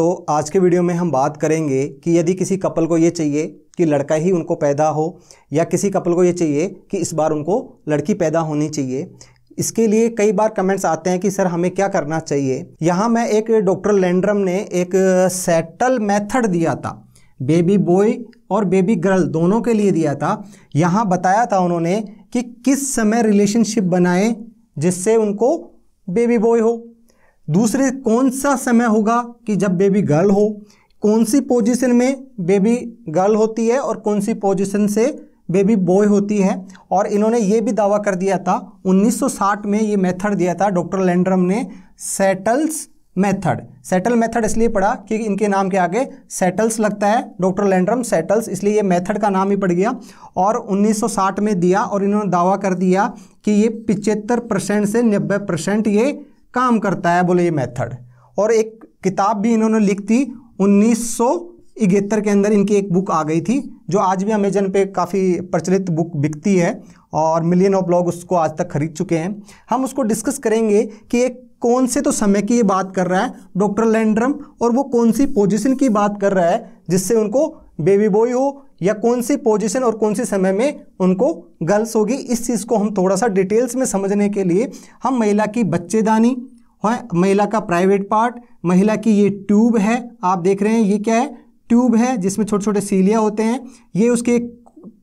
तो आज के वीडियो में हम बात करेंगे कि यदि किसी कपल को ये चाहिए कि लड़का ही उनको पैदा हो या किसी कपल को ये चाहिए कि इस बार उनको लड़की पैदा होनी चाहिए इसके लिए कई बार कमेंट्स आते हैं कि सर हमें क्या करना चाहिए यहाँ मैं एक डॉक्टर लैंड्रम ने एक सेटल मेथड दिया था बेबी बॉय और बेबी गर्ल दोनों के लिए दिया था यहाँ बताया था उन्होंने कि किस समय रिलेशनशिप बनाएं जिससे उनको बेबी बॉय हो दूसरे कौन सा समय होगा कि जब बेबी गर्ल हो कौन सी पोजीशन में बेबी गर्ल होती है और कौन सी पोजीशन से बेबी बॉय होती है और इन्होंने ये भी दावा कर दिया था 1960 में ये मेथड दिया था डॉक्टर लैंड्रम ने सेटल्स मेथड सेटल मेथड इसलिए पढ़ा कि इनके नाम के आगे सेटल्स लगता है डॉक्टर लैंड्रम सेटल्स इसलिए ये मेथड का नाम ही पड़ गया और 1960 में दिया और इन्होंने दावा कर दिया कि ये पिचहत्तर परसेंट से नब्बे परसेंट ये काम करता है बोले ये मेथड और एक किताब भी इन्होंने लिख थी उन्नीस के अंदर इनकी एक बुक आ गई थी जो आज भी अमेजन पे काफ़ी प्रचलित बुक बिकती है और मिलियन ऑफ लोग उसको आज तक खरीद चुके हैं हम उसको डिस्कस करेंगे कि एक कौन से तो समय की ये बात कर रहा है डॉक्टर लैंड्रम और वो कौन सी पोजीशन की बात कर रहा है जिससे उनको बेबी बॉय हो या कौन सी पोजीशन और कौन सी समय में उनको गर्ल्स होगी इस चीज़ को हम थोड़ा सा डिटेल्स में समझने के लिए हम महिला की बच्चेदानी है हाँ, महिला का प्राइवेट पार्ट महिला की ये ट्यूब है आप देख रहे हैं ये क्या है ट्यूब है जिसमें छोटे छोटे सीलियाँ होते हैं ये उसकी एक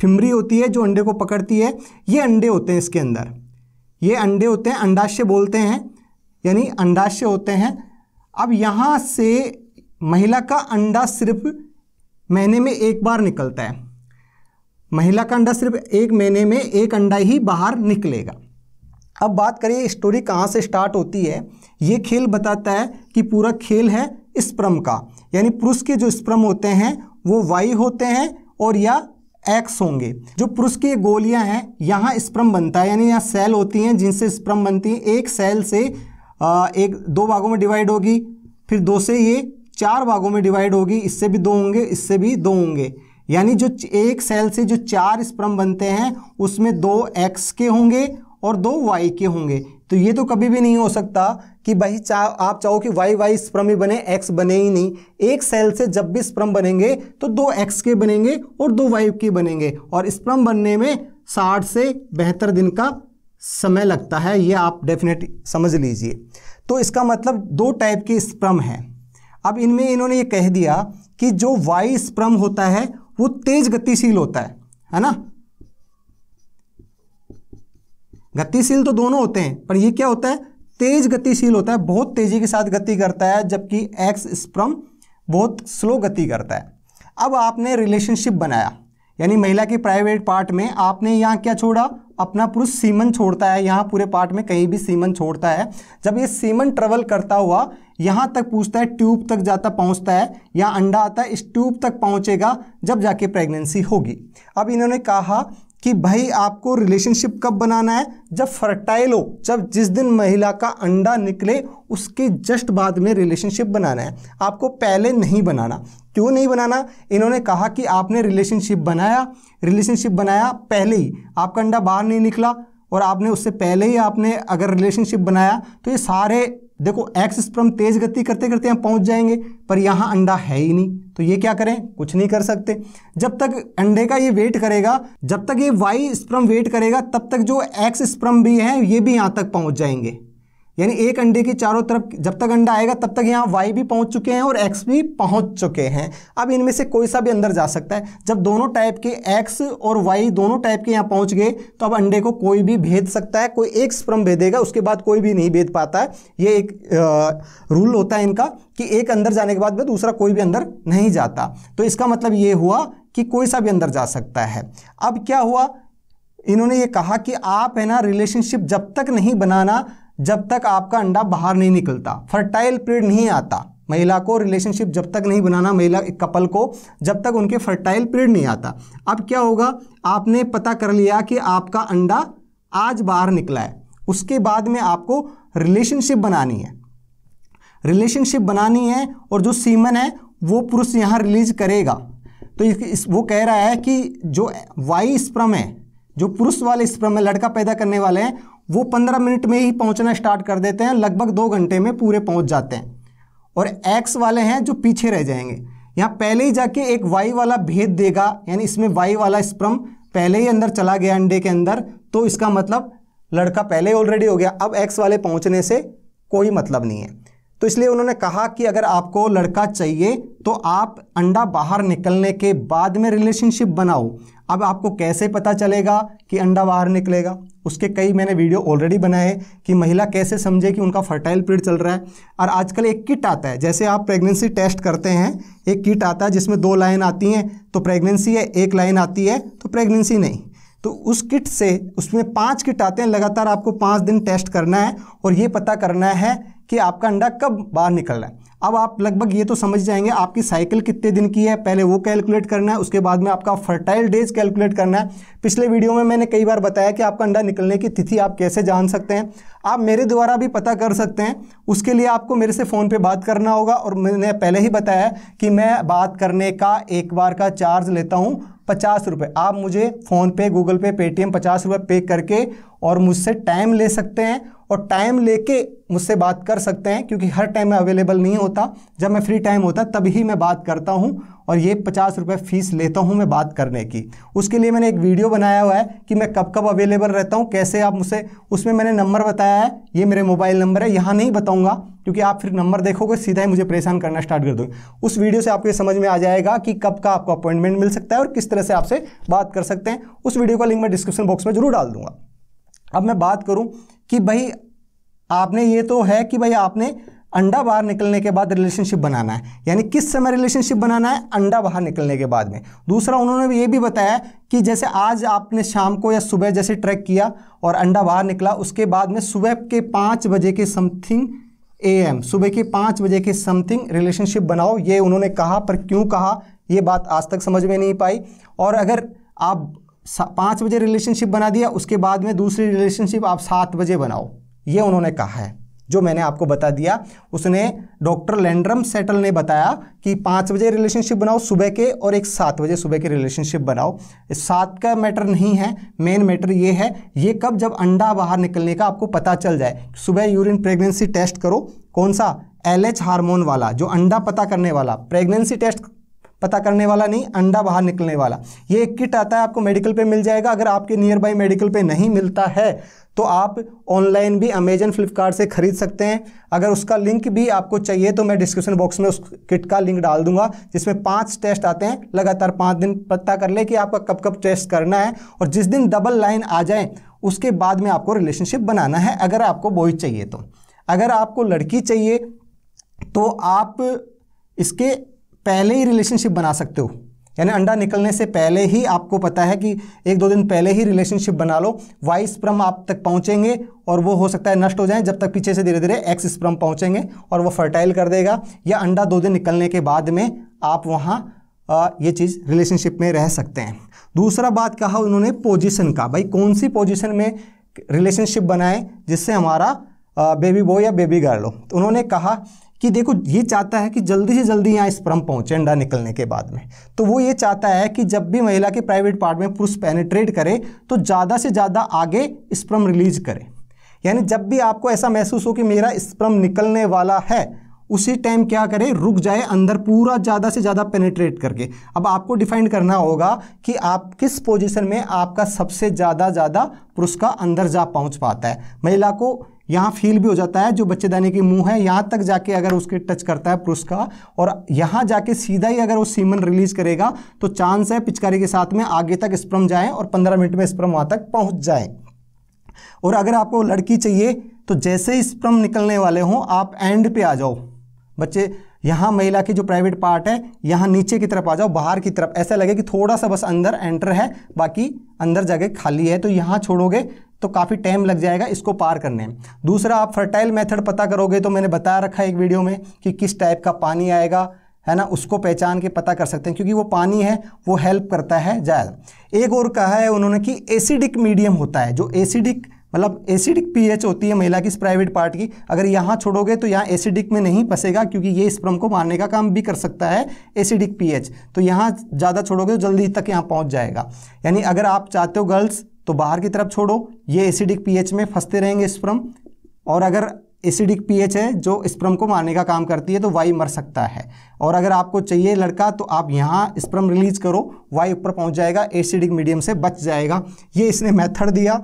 ठिमरी होती है जो अंडे को पकड़ती है ये अंडे होते हैं इसके अंदर ये अंडे होते हैं अंडाशय बोलते हैं यानी अंडाशय होते हैं अब यहाँ से महिला का अंडा सिर्फ महीने में एक बार निकलता है महिला का अंडा सिर्फ एक महीने में एक अंडा ही बाहर निकलेगा अब बात करें स्टोरी कहाँ से स्टार्ट होती है ये खेल बताता है कि पूरा खेल है स्प्रम का यानी पुरुष के जो स्प्रम होते हैं वो वाई होते हैं और या एक्स होंगे जो पुरुष की गोलियां हैं यहाँ स्प्रम बनता है यानी यहाँ सेल होती हैं जिनसे स्प्रम बनती हैं एक सेल से एक दो भागों में डिवाइड होगी फिर दो से ये चार भागों में डिवाइड होगी इससे भी दो होंगे इससे भी दो होंगे यानी जो एक सेल से जो चार स्प्रम बनते हैं उसमें दो एक्स के होंगे और दो वाई के होंगे तो ये तो कभी भी नहीं हो सकता कि भाई चा आप चाहो कि वाई वाई स्प्रम ही बने एक्स बने ही नहीं एक सेल से जब भी स्प्रम बनेंगे तो दो एक्स के बनेंगे और दो वाई के बनेंगे और स्प्रम बनने में साठ से बेहतर दिन का समय लगता है ये आप डेफिनेट समझ लीजिए तो इसका मतलब दो टाइप के स्प्रम हैं अब इनमें इन्होंने ये कह दिया कि जो वायु स्प्रम होता है वो तेज गतिशील होता है है ना गतिशील तो दोनों होते हैं पर ये क्या होता है तेज गतिशील होता है बहुत तेजी के साथ गति करता है जबकि एक्स स्प्रम बहुत स्लो गति करता है अब आपने रिलेशनशिप बनाया यानी महिला के प्राइवेट पार्ट में आपने यहाँ क्या छोड़ा अपना पुरुष सीमन छोड़ता है यहाँ पूरे पार्ट में कहीं भी सीमन छोड़ता है जब ये सीमन ट्रेवल करता हुआ यहाँ तक पूछता है ट्यूब तक जाता पहुँचता है या अंडा आता है इस ट्यूब तक पहुँचेगा जब जाके प्रेगनेंसी होगी अब इन्होंने कहा कि भाई आपको रिलेशनशिप कब बनाना है जब फर्टाइल हो जब जिस दिन महिला का अंडा निकले उसके जस्ट बाद में रिलेशनशिप बनाना है आपको पहले नहीं बनाना क्यों नहीं बनाना इन्होंने कहा कि आपने रिलेशनशिप बनाया रिलेशनशिप बनाया पहले ही आपका अंडा बाहर नहीं निकला और आपने उससे पहले ही आपने अगर रिलेशनशिप बनाया तो ये सारे देखो एक्स स्प्रम तेज गति करते करते हम पहुंच जाएंगे पर यहाँ अंडा है ही नहीं तो ये क्या करें कुछ नहीं कर सकते जब तक अंडे का ये वेट करेगा जब तक ये वाई स्प्रम वेट करेगा तब तक जो एक्स स्प्रम भी है ये भी यहाँ तक पहुँच जाएंगे यानी एक अंडे की चारों तरफ जब तक अंडा आएगा तब तक यहाँ वाई भी पहुँच चुके हैं और एक्स भी पहुँच चुके हैं अब इनमें से कोई सा भी अंदर जा सकता है जब दोनों टाइप के एक्स और वाई दोनों टाइप के यहाँ पहुँच गए तो अब अंडे को कोई भी भेद सकता है कोई एक स्प्रम भेदेगा उसके बाद कोई भी नहीं भेद पाता है ये एक आ, रूल होता है इनका कि एक अंदर जाने के बाद में दूसरा कोई भी अंदर नहीं जाता तो इसका मतलब ये हुआ कि कोई सा भी अंदर जा सकता है अब क्या हुआ इन्होंने ये कहा कि आप है ना रिलेशनशिप जब तक नहीं बनाना जब तक आपका अंडा बाहर नहीं निकलता फर्टाइल पीरियड नहीं आता महिला को रिलेशनशिप जब तक नहीं बनाना महिला एक कपल को जब तक उनके फर्टाइल पीरियड नहीं आता अब क्या होगा आपने पता कर लिया कि आपका अंडा आज बाहर निकला है उसके बाद में आपको रिलेशनशिप बनानी है रिलेशनशिप बनानी है और जो सीमन है वो पुरुष यहाँ रिलीज करेगा तो इस, इस वो कह रहा है कि जो वाई स्प्रम है जो पुरुष वाले स्प्रम में लड़का पैदा करने वाले हैं वो पंद्रह मिनट में ही पहुंचना स्टार्ट कर देते हैं लगभग दो घंटे में पूरे पहुंच जाते हैं और एक्स वाले हैं जो पीछे रह जाएंगे यहाँ पहले ही जाके एक वाई वाला भेद देगा यानी इसमें वाई वाला स्प्रम पहले ही अंदर चला गया अंडे के अंदर तो इसका मतलब लड़का पहले ऑलरेडी हो गया अब एक्स वाले पहुँचने से कोई मतलब नहीं है तो इसलिए उन्होंने कहा कि अगर आपको लड़का चाहिए तो आप अंडा बाहर निकलने के बाद में रिलेशनशिप बनाओ अब आपको कैसे पता चलेगा कि अंडा बाहर निकलेगा उसके कई मैंने वीडियो ऑलरेडी बनाए कि महिला कैसे समझे कि उनका फर्टाइल पीरियड चल रहा है और आजकल एक किट आता है जैसे आप प्रेगनेंसी टेस्ट करते हैं एक किट आता है जिसमें दो लाइन आती हैं तो प्रेगनेंसी है एक लाइन आती है तो प्रेगनेंसी नहीं तो उस किट से उसमें पाँच किट आते हैं लगातार आपको पाँच दिन टेस्ट करना है और ये पता करना है कि आपका अंडा कब बाहर निकल रहा है अब आप लगभग ये तो समझ जाएंगे आपकी साइकिल कितने दिन की है पहले वो कैलकुलेट करना है उसके बाद में आपका फर्टाइल डेज कैलकुलेट करना है पिछले वीडियो में मैंने कई बार बताया कि आपका अंडा निकलने की तिथि आप कैसे जान सकते हैं आप मेरे द्वारा भी पता कर सकते हैं उसके लिए आपको मेरे से फ़ोन पे बात करना होगा और मैंने पहले ही बताया कि मैं बात करने का एक बार का चार्ज लेता हूँ पचास रुपये आप मुझे फ़ोनपे गूगल पे पेटीएम पचास रुपये पे करके और मुझसे टाइम ले सकते हैं और टाइम लेके मुझसे बात कर सकते हैं क्योंकि हर टाइम मैं अवेलेबल नहीं होता जब मैं फ्री टाइम होता तभी मैं बात करता हूँ और ये पचास रुपये फ़ीस लेता हूँ मैं बात करने की उसके लिए मैंने एक वीडियो बनाया हुआ है कि मैं कब कब अवेलेबल रहता हूँ कैसे आप मुझसे उसमें मैंने नंबर बताया है ये मेरे मोबाइल नंबर है यहाँ नहीं बताऊँगा क्योंकि आप फिर नंबर देखोगे सीधा ही मुझे परेशान करना स्टार्ट कर दोगे उस वीडियो से आपको ये समझ में आ जाएगा कि कब का आपको अपॉइंटमेंट मिल सकता है और किस तरह से आपसे बात कर सकते हैं उस वीडियो का लिंक मैं डिस्क्रिप्शन बॉक्स में जरूर डाल दूँगा अब मैं बात करूँ कि भाई आपने ये तो है कि भाई आपने अंडा बाहर निकलने के बाद रिलेशनशिप बनाना है यानी किस समय रिलेशनशिप बनाना है अंडा बाहर निकलने के बाद में दूसरा उन्होंने ये भी बताया कि जैसे आज आपने शाम को या सुबह जैसे ट्रैक किया और अंडा बाहर निकला उसके बाद में सुबह के पाँच बजे के समथिंग ए एम सुबह के पाँच बजे के समथिंग रिलेशनशिप बनाओ ये उन्होंने कहा पर क्यों कहा ये बात आज तक समझ में नहीं पाई और अगर आप पाँच बजे रिलेशनशिप बना दिया उसके बाद में दूसरी रिलेशनशिप आप सात बजे बनाओ ये उन्होंने कहा है जो मैंने आपको बता दिया उसने डॉक्टर लैंड्रम सेटल ने बताया कि पाँच बजे रिलेशनशिप बनाओ सुबह के और एक सात बजे सुबह के रिलेशनशिप बनाओ सात का मैटर नहीं है मेन मैटर ये है ये कब जब अंडा बाहर निकलने का आपको पता चल जाए सुबह यूरिन प्रेगनेंसी टेस्ट करो कौन सा एल हार्मोन वाला जो अंडा पता करने वाला प्रेगनेंसी टेस्ट पता करने वाला नहीं अंडा बाहर निकलने वाला ये एक किट आता है आपको मेडिकल पे मिल जाएगा अगर आपके नियर बाई मेडिकल पे नहीं मिलता है तो आप ऑनलाइन भी अमेजन फ्लिपकार्ट से खरीद सकते हैं अगर उसका लिंक भी आपको चाहिए तो मैं डिस्क्रिप्शन बॉक्स में उस किट का लिंक डाल दूंगा जिसमें पांच टेस्ट आते हैं लगातार पाँच दिन पता कर ले कि आपका कब कब टेस्ट करना है और जिस दिन डबल लाइन आ जाए उसके बाद में आपको रिलेशनशिप बनाना है अगर आपको बॉय चाहिए तो अगर आपको लड़की चाहिए तो आप इसके पहले ही रिलेशनशिप बना सकते हो यानी अंडा निकलने से पहले ही आपको पता है कि एक दो दिन पहले ही रिलेशनशिप बना लो वाई स्प्रम आप तक पहुंचेंगे और वो हो सकता है नष्ट हो जाए जब तक पीछे से धीरे धीरे एक्स स्प्रम पहुंचेंगे और वो फर्टाइल कर देगा या अंडा दो दिन निकलने के बाद में आप वहाँ ये चीज़ रिलेशनशिप में रह सकते हैं दूसरा बात कहा उन्होंने पोजिशन का भाई कौन सी पोजिशन में रिलेशनशिप बनाएं जिससे हमारा बेबी बॉय या बेबी गर्ल हो तो उन्होंने कहा कि देखो ये चाहता है कि जल्दी से जल्दी यहाँ स्प्रम पहुँचे अंडा निकलने के बाद में तो वो ये चाहता है कि जब भी महिला के प्राइवेट पार्ट में पुरुष पेनेट्रेट करे तो ज़्यादा से ज़्यादा आगे स्प्रम रिलीज करे यानी जब भी आपको ऐसा महसूस हो कि मेरा स्प्रम निकलने वाला है उसी टाइम क्या करें रुक जाए अंदर पूरा ज़्यादा से ज़्यादा पेनिट्रेट करके अब आपको डिफाइन करना होगा कि आप किस पोजीशन में आपका सबसे ज़्यादा ज़्यादा पुरुष का अंदर जा पहुंच पाता है महिला को यहाँ फील भी हो जाता है जो बच्चेदानी के मुंह है यहाँ तक जाके अगर उसके टच करता है पुरुष का और यहाँ जाके सीधा ही अगर वो सीमन रिलीज करेगा तो चांस है पिचकारी के साथ में आगे तक स्प्रम जाए और पंद्रह मिनट में स्प्रम वहाँ तक पहुँच जाए और अगर आपको लड़की चाहिए तो जैसे ही स्प्रम निकलने वाले हों आप एंड पे आ जाओ बच्चे यहाँ महिला की जो प्राइवेट पार्ट है यहाँ नीचे की तरफ आ जाओ बाहर की तरफ ऐसा लगे कि थोड़ा सा बस अंदर एंटर है बाकी अंदर जगह खाली है तो यहाँ छोड़ोगे तो काफ़ी टाइम लग जाएगा इसको पार करने में दूसरा आप फर्टाइल मेथड पता करोगे तो मैंने बता रखा है एक वीडियो में कि किस टाइप का पानी आएगा है ना उसको पहचान के पता कर सकते हैं क्योंकि वो पानी है वो हेल्प करता है जायद एक और कहा है उन्होंने कि एसिडिक मीडियम होता है जो एसिडिक मतलब एसिडिक पीएच होती है महिला की इस प्राइवेट पार्ट की अगर यहाँ छोड़ोगे तो यहाँ एसिडिक में नहीं फंसेगा क्योंकि ये स्प्रम को मारने का काम भी कर सकता है एसिडिक पीएच तो यहाँ ज़्यादा छोड़ोगे तो जल्दी तक यहाँ पहुँच जाएगा यानी अगर आप चाहते हो गर्ल्स तो बाहर की तरफ छोड़ो ये एसिडिक पीएच में फंसते रहेंगे स्प्रम और अगर एसिडिक पीएच है जो स्प्रम को मारने का काम करती है तो वाई मर सकता है और अगर आपको चाहिए लड़का तो आप यहाँ स्प्रम रिलीज करो वाई ऊपर पहुँच जाएगा एसिडिक मीडियम से बच जाएगा ये इसने मेथड दिया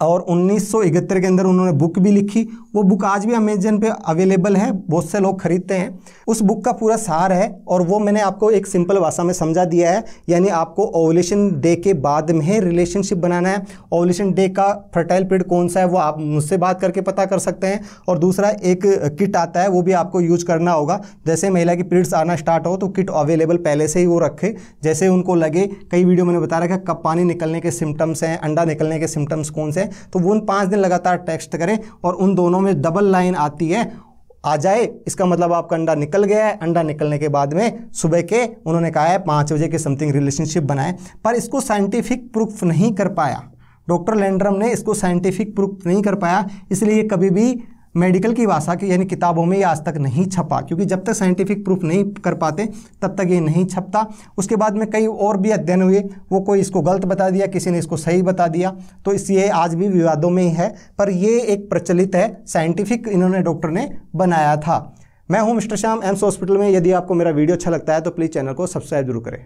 और 1971 के अंदर उन्होंने बुक भी लिखी वो बुक आज भी अमेजन पे अवेलेबल है बहुत से लोग खरीदते हैं उस बुक का पूरा सार है और वो मैंने आपको एक सिंपल भाषा में समझा दिया है यानी आपको ओवलेशन डे के बाद में रिलेशनशिप बनाना है ओवलेशन डे का फर्टाइल पीरियड कौन सा है वो आप मुझसे बात करके पता कर सकते हैं और दूसरा एक किट आता है वो भी आपको यूज करना होगा जैसे महिला की पीरियड्स आना स्टार्ट हो तो किट अवेलेबल पहले से ही वो रखे जैसे उनको लगे कई वीडियो मैंने बता रखा कब पानी निकलने के सिम्टम्स हैं अंडा निकलने के सिम्टम्स कौन से तो वो उन पाँच दिन लगातार टेक्स्ट करें और उन दोनों में डबल लाइन आती है आ जाए इसका मतलब आपका अंडा निकल गया है अंडा निकलने के बाद में सुबह के उन्होंने कहा है पाँच बजे के समथिंग रिलेशनशिप बनाए पर इसको साइंटिफिक प्रूफ नहीं कर पाया डॉक्टर लैंड्रम ने इसको साइंटिफिक प्रूफ नहीं कर पाया इसलिए कभी भी मेडिकल की भाषा की यानी किताबों में ये आज तक नहीं छपा क्योंकि जब तक साइंटिफिक प्रूफ नहीं कर पाते तब तक ये नहीं छपता उसके बाद में कई और भी अध्ययन हुए वो कोई इसको गलत बता दिया किसी ने इसको सही बता दिया तो इसलिए आज भी विवादों में ही है पर ये एक प्रचलित है साइंटिफिक इन्होंने डॉक्टर ने बनाया था मैं हूँ मिस्टर श्याम एम्स हॉस्पिटल में यदि आपको मेरा वीडियो अच्छा लगता है तो प्लीज़ चैनल को सब्सक्राइब जरूर करें